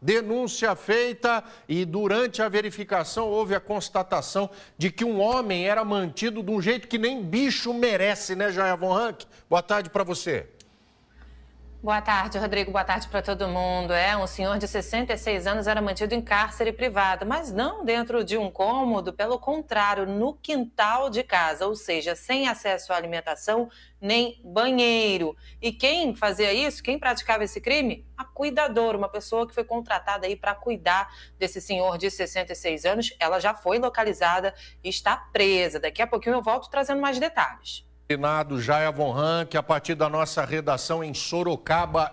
Denúncia feita e durante a verificação houve a constatação de que um homem era mantido de um jeito que nem bicho merece, né, Jair Von Rank? Boa tarde para você. Boa tarde, Rodrigo. Boa tarde para todo mundo. É, um senhor de 66 anos era mantido em cárcere privado, mas não dentro de um cômodo, pelo contrário, no quintal de casa, ou seja, sem acesso à alimentação nem banheiro. E quem fazia isso, quem praticava esse crime? Cuidador, uma pessoa que foi contratada aí para cuidar desse senhor de 66 anos. Ela já foi localizada e está presa. Daqui a pouquinho eu volto trazendo mais detalhes. Combinado, Jaia Von Han, que a partir da nossa redação em Sorocaba